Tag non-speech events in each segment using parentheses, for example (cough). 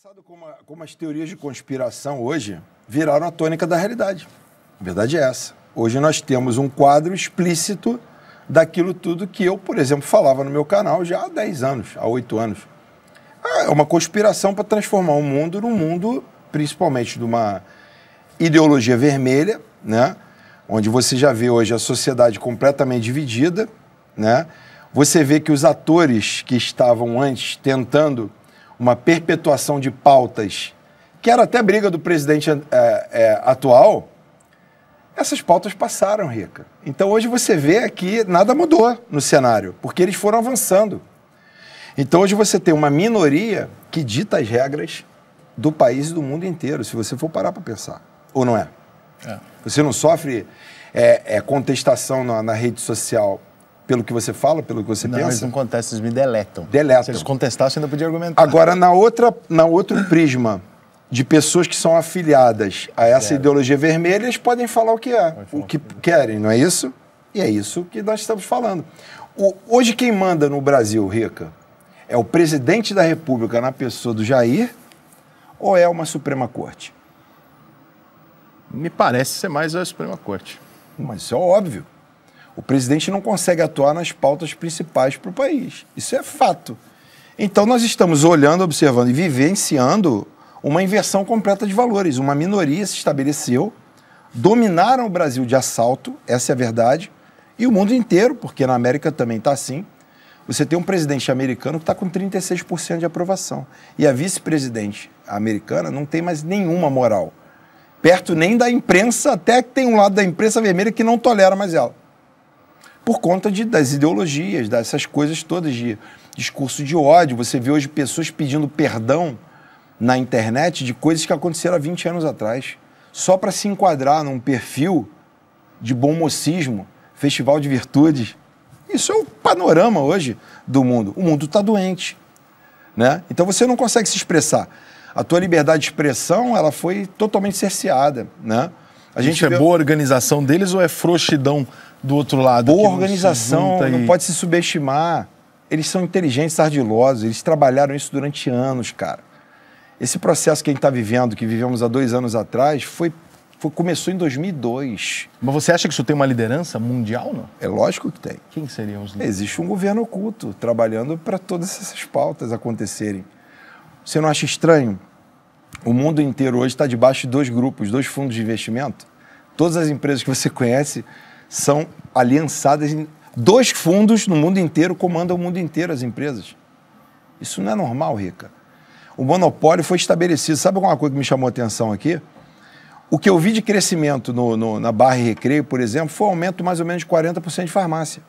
Engraçado como, a, como as teorias de conspiração hoje viraram a tônica da realidade. A verdade é essa. Hoje nós temos um quadro explícito daquilo tudo que eu, por exemplo, falava no meu canal já há 10 anos, há 8 anos. É, é uma conspiração para transformar o mundo num mundo, principalmente de uma ideologia vermelha, né? onde você já vê hoje a sociedade completamente dividida, né? Você vê que os atores que estavam antes tentando uma perpetuação de pautas, que era até briga do presidente é, é, atual, essas pautas passaram, Rica. Então hoje você vê que nada mudou no cenário, porque eles foram avançando. Então hoje você tem uma minoria que dita as regras do país e do mundo inteiro, se você for parar para pensar. Ou não é? é? Você não sofre é, é, contestação na, na, rede social pelo que você fala, pelo que você não, pensa. Eles não contestam, eles me deletam. Deletam. Se eles contestassem, eu ainda podia argumentar. Agora, na outra, na outro prisma de pessoas que são afiliadas a essa ideologia vermelha, eles podem falar o que é, o que é. querem, não é isso? E é isso que nós estamos falando. O, hoje quem manda no Brasil, Rica, é o presidente da República na pessoa do Jair ou é uma Suprema Corte? Me parece ser mais a Suprema Corte. Mas isso é óbvio. O presidente não consegue atuar nas pautas principais para o país. Isso é fato. Então, nós estamos olhando, observando e vivenciando uma inversão completa de valores. Uma minoria se estabeleceu, dominaram o Brasil de assalto, essa é a verdade, e o mundo inteiro, porque na América também está assim. Você tem um presidente americano que está com 36% de aprovação. E a vice-presidente americana não tem mais nenhuma moral. Perto nem da imprensa, até que tem um lado da imprensa vermelha que não tolera mais ela por conta de, das ideologias, dessas coisas todas de discurso de ódio. Você vê hoje pessoas pedindo perdão na internet de coisas que aconteceram há 20 anos atrás, só para se enquadrar num perfil de bom mocismo, festival de virtudes. Isso é o panorama hoje do mundo. O mundo está doente, né? Então você não consegue se expressar. A tua liberdade de expressão, ela foi totalmente cerceada, né? A gente Isso é boa organização deles ou é frouxidão do outro lado? Boa organização, não, e... pode se subestimar. Eles são inteligentes, ardilosos, eles trabalharam isso durante anos, cara. Esse processo que a gente está vivendo, que vivemos há dois anos atrás, foi foi, começou em 2002. Mas você acha que isso tem uma liderança mundial, não? É lógico que tem. Quem seriam os líderes? Existe um governo oculto trabalhando para todas essas pautas acontecerem. Você não acha estranho? o mundo inteiro hoje está debaixo de dois grupos, dois fundos de investimento. Todas as empresas que você conhece são aliançadas em dois fundos no mundo inteiro, comandam o mundo inteiro as empresas. Isso não é normal, Rica. O monopólio foi estabelecido. Sabe alguma coisa que me chamou a atenção aqui? O que eu vi de crescimento no, no, na Barra e Recreio, por exemplo, foi um aumento mais ou menos de 40% de farmácia.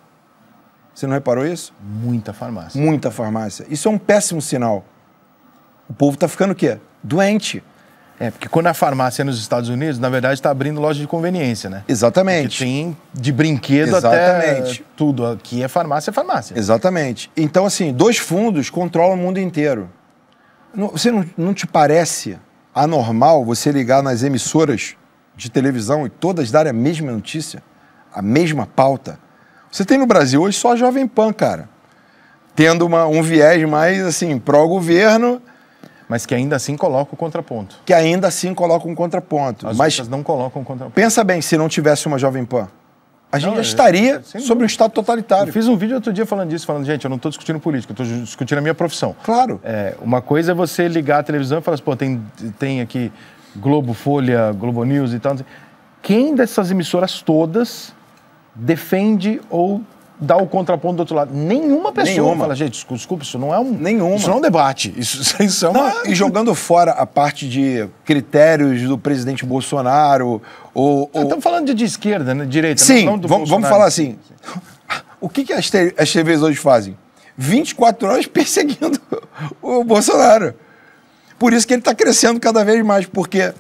Você não reparou isso? Muita farmácia. Muita farmácia. Isso é um péssimo sinal. O povo está ficando o quê? Doente. É, porque quando a farmácia é nos Estados Unidos, na verdade está abrindo loja de conveniência, né? Exatamente. Porque tem de brinquedo Exatamente. até tudo. Aqui é farmácia, é farmácia. Exatamente. Então, assim, dois fundos controlam o mundo inteiro. Você não, não te parece anormal você ligar nas emissoras de televisão e todas darem a mesma notícia? A mesma pauta? Você tem no Brasil hoje só a Jovem Pan, cara. Tendo uma, um viés mais, assim, pró-governo mas que ainda assim coloca o contraponto. Que ainda assim coloca um contraponto. As mas não colocam um contraponto. Pensa bem, se não tivesse uma Jovem Pan, a gente não, já é, estaria é, eu, sobre um Estado totalitário. Eu fiz um vídeo outro dia falando disso, falando, gente, eu não estou discutindo política, eu estou discutindo a minha profissão. Claro. É, uma coisa é você ligar a televisão e falar assim, pô, tem, tem aqui Globo, Folha, Globo News e tal. Quem dessas emissoras todas defende ou dar o contraponto do outro lado. Nenhuma pessoa Nenhuma. fala, gente, desculpa, isso não é um. Nenhuma. Isso não é um debate. Isso, (laughs) isso é uma... não, e jogando fora a parte de critérios do presidente Bolsonaro. Ou, ou... Ah, estamos falando de, de, esquerda, né? Direita, Sim, não, não vamos, vamos falar assim. O que, que as, te, as TVs hoje fazem? 24 horas (laughs) perseguindo o Bolsonaro. Por isso que ele está crescendo cada vez mais, porque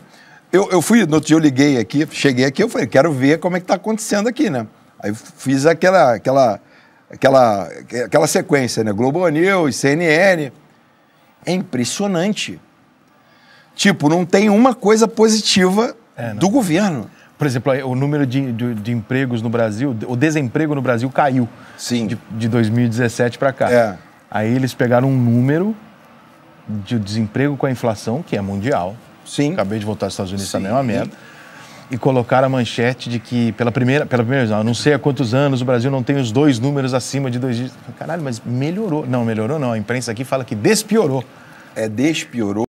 eu, eu fui, no outro dia eu liguei aqui, cheguei aqui, eu falei, quero ver como é que está acontecendo aqui, né? Aí fiz aquela, aquela, aquela, aquela sequência, né? Globo News, CNN. É impressionante. Tipo, não tem uma coisa positiva é, né? do governo. Por exemplo, o número de, de, de, empregos no Brasil, o desemprego no Brasil caiu. Sim. De, de 2017 para cá. É. Aí eles pegaram um número de desemprego com a inflação, que é mundial. Sim. Acabei de voltar aos Estados Unidos, tá Sim. também é uma merda e colocaram a manchete de que, pela primeira, pela primeira vez, não, não sei há quantos anos, o Brasil não tem os dois números acima de dois dígitos. Caralho, mas melhorou. Não, melhorou não. A imprensa aqui fala que despiorou. É, despiorou.